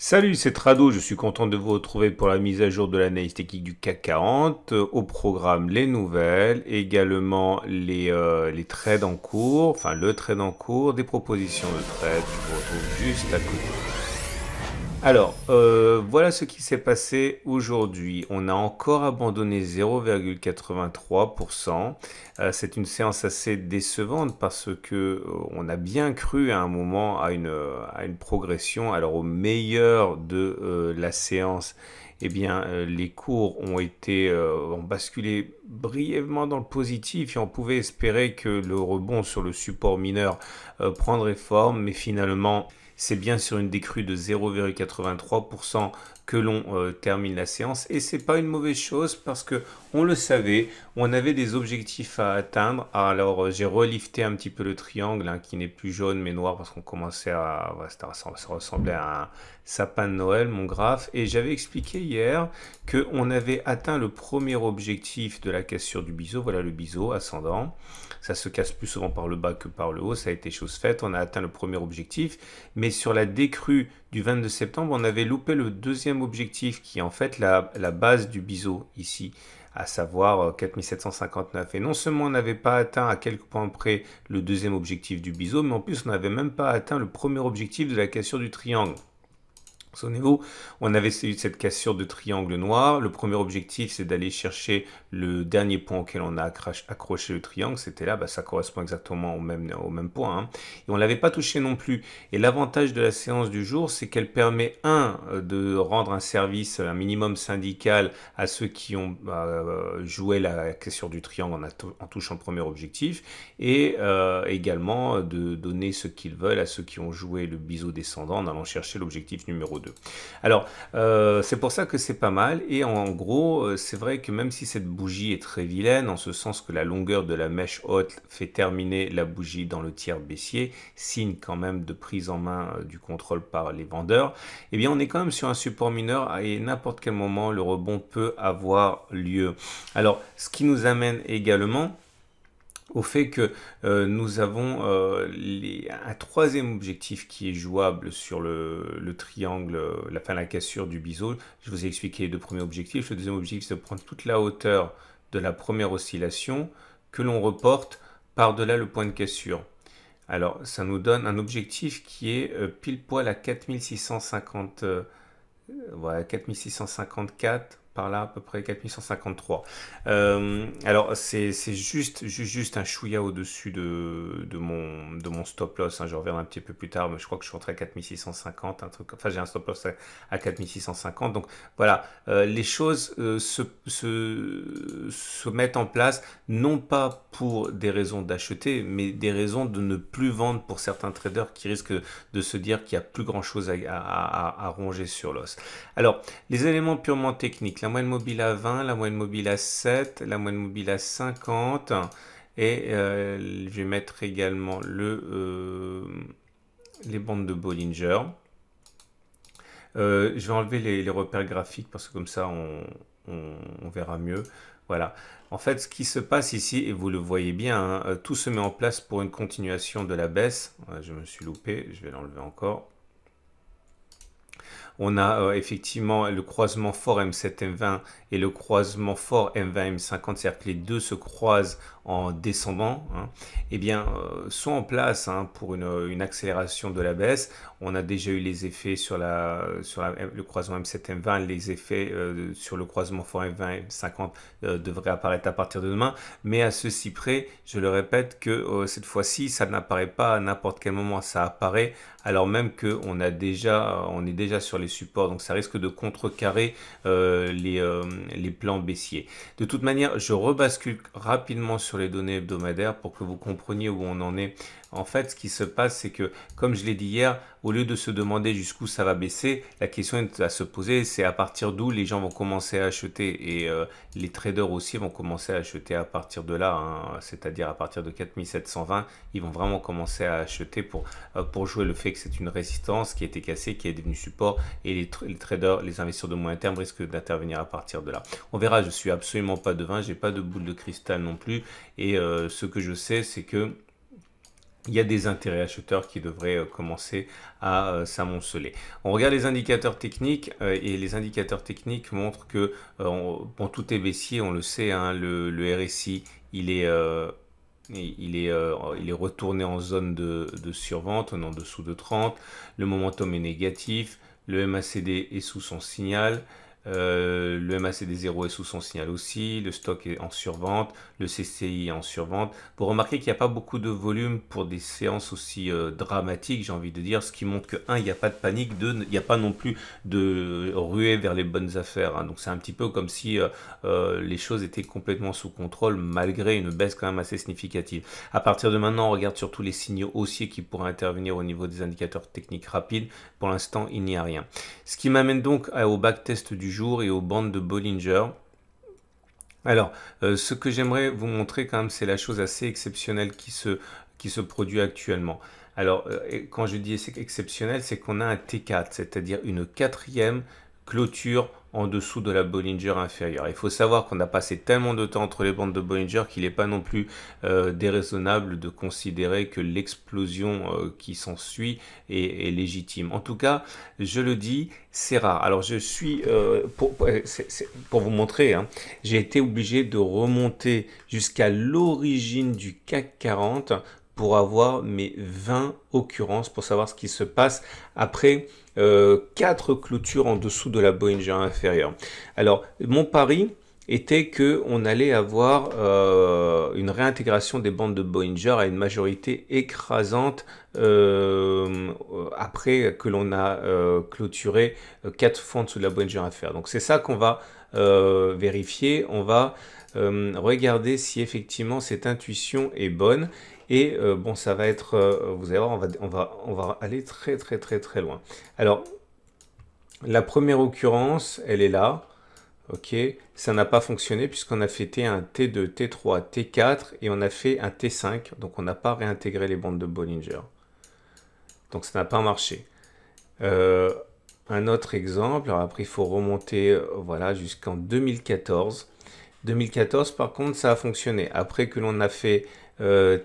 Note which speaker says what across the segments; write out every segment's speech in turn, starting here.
Speaker 1: Salut, c'est Trado, je suis content de vous retrouver pour la mise à jour de l'analyse technique du CAC 40. Euh, au programme, les nouvelles, également les, euh, les trades en cours, enfin le trade en cours, des propositions de trades. je vous retrouve juste à côté. Alors, euh, voilà ce qui s'est passé aujourd'hui. On a encore abandonné 0,83%. Euh, c'est une séance assez décevante parce que euh, on a bien cru à un moment à une, progression. Alors, au meilleur de la séance, eh bien, les cours ont été ont basculé brièvement dans le positif et on pouvait espérer que le rebond sur le support mineur prendrait forme, mais finalement, c'est bien sur une décrue de 0,83% que l'on euh, termine la séance et c'est pas une mauvaise chose parce que on le savait, on avait des objectifs à atteindre. Alors euh, j'ai relifté un petit peu le triangle hein, qui n'est plus jaune mais noir parce qu'on commençait à voilà, ça, ressemblait à un sapin de Noël mon graphe et j'avais expliqué hier que on avait atteint le premier objectif de la cassure du biseau. Voilà le biseau ascendant. Ça se casse plus souvent par le bas que par le haut, ça a été chose faite, on a atteint le premier objectif mais sur la décrue du 22 septembre, on avait loupé le deuxième objectif qui est en fait la, base du biseau ici à savoir 4759. Euh, Et non seulement on n'avait pas atteint à quelques points près le deuxième objectif du biseau, mais en plus on n'avait même pas atteint le premier objectif de la cassure du triangle on avait eu cette cassure de triangle noir. Le premier objectif, c'est d'aller chercher le dernier point auquel on a accroché le triangle. C'était là, bah, ça correspond exactement au même, au même point. Hein. Et on ne l'avait pas touché non plus. Et l'avantage de la séance du jour, c'est qu'elle permet, un, de rendre un service, un minimum syndical à ceux qui ont bah, euh, joué la cassure du triangle en, touchant le premier objectif. Et euh, également de donner ce qu'ils veulent à ceux qui ont joué le biseau descendant en allant chercher l'objectif numéro 2. Alors, euh, c'est pour ça que c'est pas mal. Et en, gros, euh, c'est vrai que même si cette bougie est très vilaine, en ce sens que la longueur de la mèche haute fait terminer la bougie dans le tiers baissier, signe quand même de prise en main euh, du contrôle par les vendeurs, eh bien, on est quand même sur un support mineur et n'importe quel moment, le rebond peut avoir lieu. Alors, ce qui nous amène également au fait que euh, nous avons euh, un troisième objectif qui est jouable sur le, triangle, euh, la, fin, la cassure du biseau. Je vous ai expliqué les deux premiers objectifs. Le deuxième objectif, c'est de prendre toute la hauteur de la première oscillation que l'on reporte par-delà le point de cassure. Alors, ça nous donne un objectif qui est pile poil à 4650, voilà, 4654 par là à peu près 4153. Euh, alors c'est juste, juste, juste un chouïa au-dessus de, mon, de mon stop loss. Hein. Je reviendrai un petit peu plus tard, mais je crois que je suis rentré à 4650, un truc. Enfin j'ai un stop loss à, 4650. Donc voilà, euh, les choses euh, se, se, mettent en place non pas pour des raisons d'acheter, mais des raisons de ne plus vendre pour certains traders qui risquent de se dire qu'il n'y a plus grand chose à, à ronger sur l'os. Alors les éléments purement techniques. Là, la moyenne mobile à 20, la moyenne mobile à 7, la moyenne mobile à 50. Et euh, je vais mettre également le, euh, les bandes de Bollinger. Euh, je vais enlever les, repères graphiques parce que comme ça on, verra mieux. Voilà. En fait, ce qui se passe ici, et vous le voyez bien, hein, tout se met en place pour une continuation de la baisse. Je me suis loupé, je vais l'enlever encore. On a euh, effectivement le croisement fort M7-M20 et le croisement fort M20-M50, c'est-à-dire que les deux se croisent en descendant, hein, eh bien, euh, sont en place hein, pour euh, une, accélération de la baisse. On a déjà eu les effets sur, la, sur le croisement M7-M20, les effets sur le croisement fort M20-M50 devraient apparaître à partir de demain, mais à ceci près, je le répète, que cette fois-ci, ça n'apparaît pas à n'importe quel moment, ça apparaît alors même qu'on a déjà, on est déjà sur sur les supports, donc ça risque de contrecarrer euh, euh, les, plans baissiers. De toute manière, je rebascule rapidement sur les données hebdomadaires pour que vous compreniez où on en est. En fait, ce qui se passe, c'est que, comme je l'ai dit hier, au lieu de se demander jusqu'où ça va baisser, la question à se poser, c'est à partir d'où les gens vont commencer à acheter et euh, les traders aussi vont commencer à acheter à partir de là, hein, c'est-à-dire à partir de 4720, ils vont vraiment commencer à acheter pour, pour jouer le fait que c'est une résistance qui a été cassée, qui est devenue support et les, traders, les investisseurs de moyen terme risquent d'intervenir à partir de là. On verra, je suis absolument pas devin, n'ai pas de boule de cristal non plus et euh, ce que je sais c'est que il y a des intérêts acheteurs qui devraient euh, commencer à euh, s'amonceler. On regarde les indicateurs techniques et les indicateurs techniques montrent que tout est baissier, on le sait, hein, le, RSI, il est... Il est, il est, retourné en zone de survente, en dessous de 30. Le momentum est négatif. Le MACD est sous son signal. Euh, le macd 0 est sous son signal aussi, le stock est en survente, le CCI est en survente. Vous remarquez qu'il n'y a pas beaucoup de volume pour des séances aussi euh, dramatiques, j'ai envie de dire, ce qui montre que 1, il n'y a pas de panique, 2, il n'y a pas non plus de ruée vers les bonnes affaires. Hein. Donc c'est un petit peu comme si euh, les choses étaient complètement sous contrôle malgré une baisse quand même assez significative. À partir de maintenant, on regarde surtout les signaux haussiers qui pourraient intervenir au niveau des indicateurs techniques rapides. Pour l'instant, il n'y a rien. Ce qui m'amène donc au backtest du jour et aux bandes de Bollinger. Alors, euh, ce que j'aimerais vous montrer quand même, c'est la chose assez exceptionnelle qui se, qui se produit actuellement. Alors, euh, quand je dis exceptionnel, c'est qu'on a un T4, c'est-à-dire une quatrième clôture en dessous de la Bollinger inférieure. Il faut savoir qu'on a passé tellement de temps entre les bandes de Bollinger qu'il n'est pas non plus euh, déraisonnable de considérer que l'explosion euh, qui s'ensuit est, légitime. En tout cas, je le dis, c'est rare. Alors je suis, euh, pour, vous montrer, hein, j'ai été obligé de remonter jusqu'à l'origine du CAC 40 pour avoir mes 20 occurrences, pour savoir ce qui se passe après euh, quatre 4 clôtures en dessous de la Bollinger inférieure. Alors, mon pari était que on allait avoir euh, une réintégration des bandes de Bollinger à une majorité écrasante euh, après que l'on a clôturé quatre fois en dessous de la Bollinger inférieure. Donc c'est ça qu'on va vérifier. On va euh, regardez si effectivement cette intuition est bonne. Et euh, bon, ça va être, euh, vous allez voir, on va, on, va, aller très très très très loin. Alors, la première occurrence, elle est là. Ok, ça n'a pas fonctionné puisqu'on a fait un T2, T3, T4 et on a fait un T5. Donc on n'a pas réintégré les bandes de Bollinger. Donc ça n'a pas marché. un autre exemple, alors après il faut remonter voilà, jusqu'en 2014. 2014, par contre, ça a fonctionné. Après que l'on a fait T1,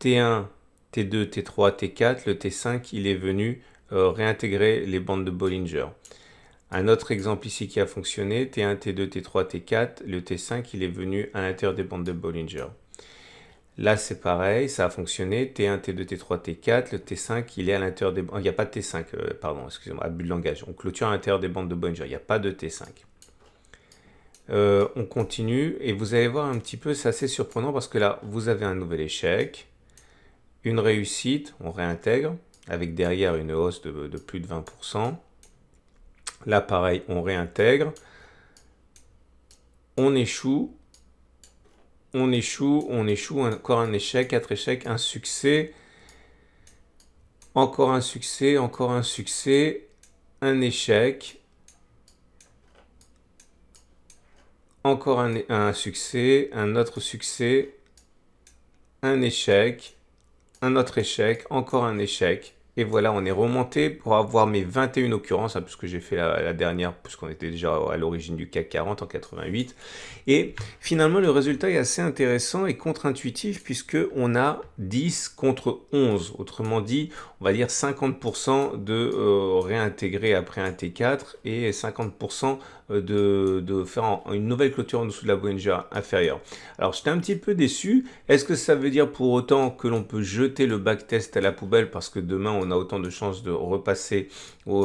Speaker 1: T2, T3, T4, le T5, il est venu euh, réintégrer les bandes de Bollinger. Un autre exemple ici qui a fonctionné, T1, T2, T3, T4, le T5, il est venu à l'intérieur des bandes de Bollinger. Là, c'est pareil, ça a fonctionné. T1, T2, T3, T4, le T5, il est à l'intérieur des bandes... Oh, il n'y a pas de T5, euh, pardon, excusez-moi, abus de langage. On clôture à l'intérieur des bandes de Bollinger, il n'y a pas de T5. Euh, on continue et vous allez voir un petit peu, c'est assez surprenant parce que là, vous avez un nouvel échec, une réussite, on réintègre, avec derrière une hausse de, de plus de 20%. Là, pareil, on réintègre, on échoue, on échoue, on échoue, encore un échec, quatre échecs, un succès, encore un succès, encore un succès, un échec, Encore un, succès, un autre succès, un échec, un autre échec, encore un échec. Et voilà, on est remonté pour avoir mes 21 occurrences, hein, puisque j'ai fait la, dernière, puisqu'on était déjà à l'origine du CAC 40 en 88. Et finalement, le résultat est assez intéressant et contre-intuitif, puisque on a 10 contre 11. Autrement dit, on va dire 50% de euh, réintégrer après un T4 et 50% de, de, faire une nouvelle clôture en dessous de la Boenja inférieure. Alors, j'étais un petit peu déçu. Est-ce que ça veut dire pour autant que l'on peut jeter le backtest à la poubelle parce que demain, on on a autant de chances de repasser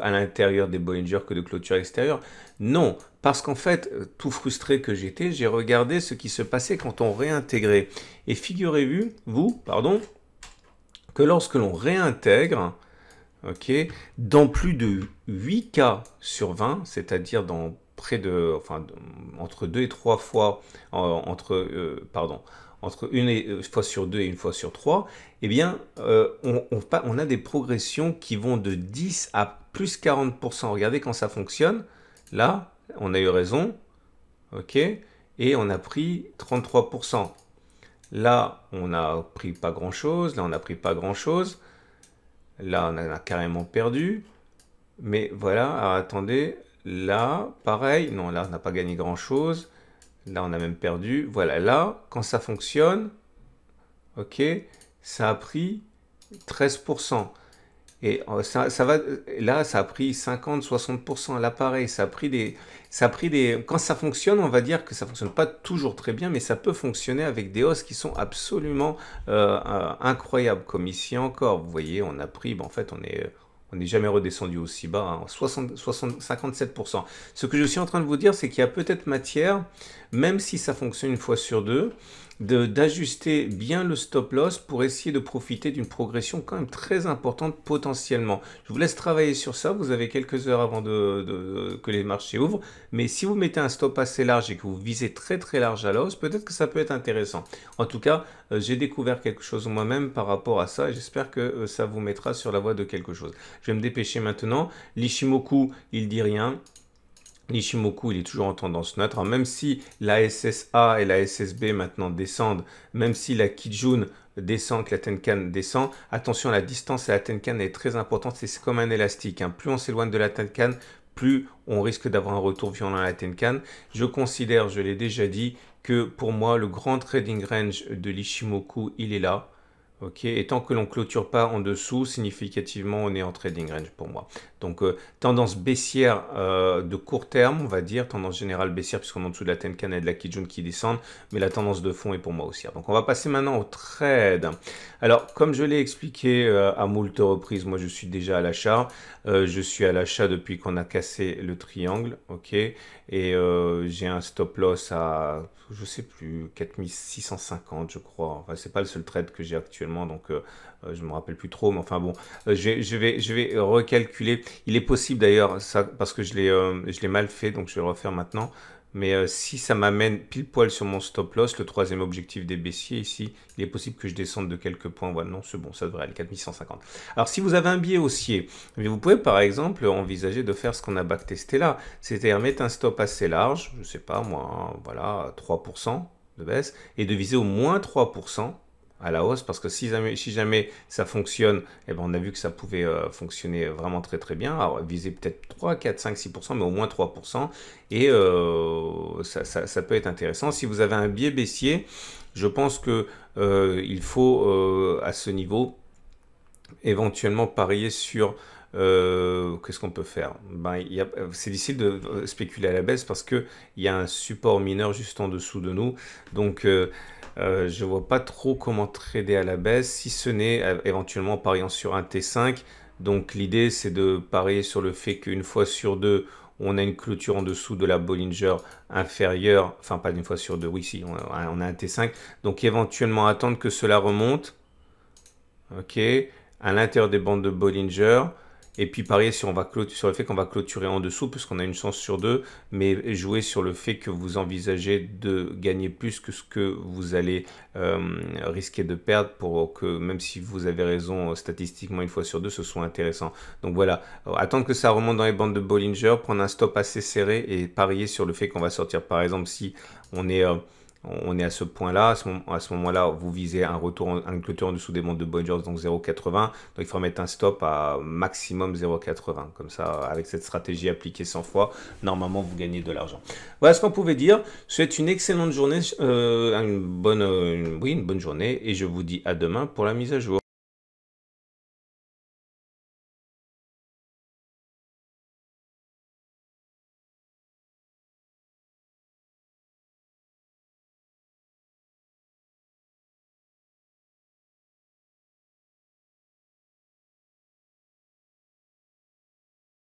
Speaker 1: à l'intérieur des Bollinger que de clôture extérieure. Non, parce qu'en fait, euh, tout frustré que j'étais, j'ai regardé ce qui se passait quand on réintégrait. Et figurez-vous, vous, pardon, que lorsque l'on réintègre, ok, dans plus de 8 cas sur 20, c'est-à-dire dans près de, enfin, entre 2 et 3 fois, entre, euh, pardon, entre une, euh, fois sur deux et une fois sur trois, eh bien, euh, on, a des progressions qui vont de 10 à plus 40%. Regardez quand ça fonctionne. Là, on a eu raison. OK Et on a pris 33%. Là, on n'a pris pas grand-chose. Là, on n'a pris pas grand-chose. Là, on a, carrément perdu. Mais voilà, attendez. Là, pareil. Non, là, on n'a pas gagné grand-chose. Là, on a même perdu. Voilà, là, quand ça fonctionne, ok, ça a pris 13%. Et euh, ça, va, là, ça a pris 50, 60%. Là, L'appareil, ça a pris des, ça a pris des, quand ça fonctionne, on va dire que ça fonctionne pas toujours très bien, mais ça peut fonctionner avec des hausses qui sont absolument euh, euh, incroyables. Comme ici encore, vous voyez, on a pris, en fait, on est, on n'est jamais redescendu aussi bas, en 60, 57%. Ce que je suis en train de vous dire, c'est qu'il y a peut-être matière, même si ça fonctionne une fois sur deux, d'ajuster bien le stop loss pour essayer de profiter d'une progression quand même très importante potentiellement. Je vous laisse travailler sur ça, vous avez quelques heures avant de, que les marchés ouvrent, mais si vous mettez un stop assez large et que vous visez très très large à la peut-être que ça peut être intéressant. En tout cas, euh, j'ai découvert quelque chose moi-même par rapport à ça et j'espère que euh, ça vous mettra sur la voie de quelque chose. Je vais me dépêcher maintenant. L'Ishimoku, il dit rien. Nishimoku, il est toujours en tendance neutre, hein. même si la SSA et la SSB maintenant descendent, même si la Kijun descend, que la Tenkan descend, attention, la distance à la Tenkan est très importante, c'est comme un élastique. Hein. Plus on s'éloigne de la Tenkan, plus on risque d'avoir un retour violent à la Tenkan. Je considère, je l'ai déjà dit, que pour moi, le grand trading range de l'Ishimoku, il est là et tant que l'on clôture pas en dessous, significativement, on est en trading range pour moi. Donc, euh, tendance baissière euh, de court terme, on va dire, tendance générale baissière, puisqu'on est en dessous de la Tenkan et de la Kijun qui descendent, mais la tendance de fond est pour moi aussi. Donc, on va passer maintenant au trade. Alors, comme je l'ai expliqué euh, à moult reprises, moi, je suis déjà à l'achat. je suis à l'achat depuis qu'on a cassé le triangle, ok, et j'ai un stop loss à je sais plus, 4650, je crois. Enfin, c'est pas le seul trade que j'ai actuellement, donc euh, euh, je me rappelle plus trop. Mais enfin bon, euh, je, vais, je vais recalculer. Il est possible d'ailleurs, ça, parce que je l'ai, je l'ai mal fait, donc je vais le refaire maintenant. Mais euh, si ça m'amène pile poil sur mon stop loss, le troisième objectif des baissiers ici, il est possible que je descende de quelques points. Voilà, non, c'est bon, ça devrait aller, 4150. Alors si vous avez un biais haussier, vous pouvez par exemple envisager de faire ce qu'on a backtesté là, c'est-à-dire mettre un stop assez large, je ne sais pas moi, hein, voilà, 3% de baisse, et de viser au moins 3%, à la hausse parce que si jamais, si jamais ça fonctionne, et eh ben on a vu que ça pouvait euh, fonctionner vraiment très très bien. Alors viser peut-être 3, 4, 5, 6%, mais au moins 3%. Et euh, ça, ça, peut être intéressant. Si vous avez un biais baissier, je pense que euh, il faut à ce niveau éventuellement parier sur euh, qu'est-ce qu'on peut faire ben, C'est difficile de euh, spéculer à la baisse parce qu'il y a un support mineur juste en dessous de nous. Donc, euh, je ne vois pas trop comment trader à la baisse, si ce n'est éventuellement en pariant sur un T5. Donc, l'idée, c'est de parier sur le fait qu'une fois sur deux, on a une clôture en dessous de la Bollinger inférieure, enfin pas une fois sur deux, oui si, on a, un T5, donc éventuellement attendre que cela remonte, ok, à l'intérieur des bandes de Bollinger, et puis parier on va sur le fait qu'on va clôturer en dessous, puisqu'on a une chance sur deux, mais jouer sur le fait que vous envisagez de gagner plus que ce que vous allez euh, risquer de perdre pour que, même si vous avez raison euh, statistiquement une fois sur deux, ce soit intéressant. Donc voilà, euh, attendre que ça remonte dans les bandes de Bollinger, prendre un stop assez serré et parier sur le fait qu'on va sortir. Par exemple, si on est on est à ce point-là. À ce, moment-là, vous visez un retour un clôture en dessous des montres de Bollinger, donc 0,80. Donc il faut mettre un stop à maximum 0,80. Comme ça, avec cette stratégie appliquée 100 fois, normalement, vous gagnez de l'argent. Voilà ce qu'on pouvait dire. souhaite une excellente journée, euh, une bonne, euh, oui, une bonne journée, et je vous dis à demain pour la mise à jour.